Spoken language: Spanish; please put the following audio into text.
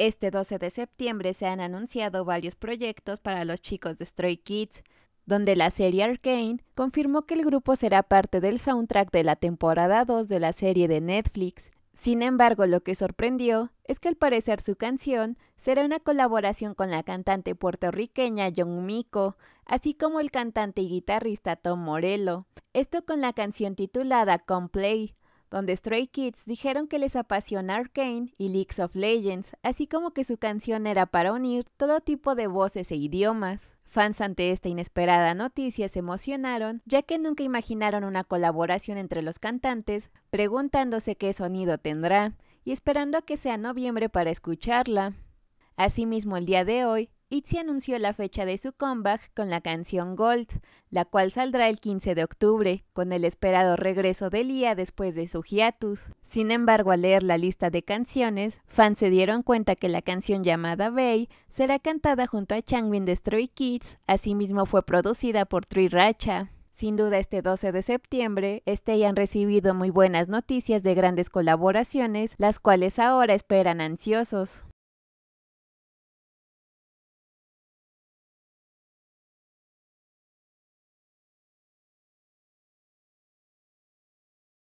Este 12 de septiembre se han anunciado varios proyectos para los chicos de Stray Kids, donde la serie Arcane confirmó que el grupo será parte del soundtrack de la temporada 2 de la serie de Netflix. Sin embargo, lo que sorprendió es que al parecer su canción será una colaboración con la cantante puertorriqueña John Miko, así como el cantante y guitarrista Tom Morello, esto con la canción titulada Come Play, donde Stray Kids dijeron que les apasiona Arkane y Leaks of Legends, así como que su canción era para unir todo tipo de voces e idiomas. Fans ante esta inesperada noticia se emocionaron, ya que nunca imaginaron una colaboración entre los cantantes, preguntándose qué sonido tendrá, y esperando a que sea noviembre para escucharla. Asimismo, el día de hoy, ITZY anunció la fecha de su comeback con la canción Gold, la cual saldrá el 15 de octubre, con el esperado regreso de Lia después de su hiatus. Sin embargo, al leer la lista de canciones, fans se dieron cuenta que la canción llamada Bay será cantada junto a Changwin de Stray Kids, asimismo fue producida por Tree Racha. Sin duda este 12 de septiembre, ya este han recibido muy buenas noticias de grandes colaboraciones, las cuales ahora esperan ansiosos.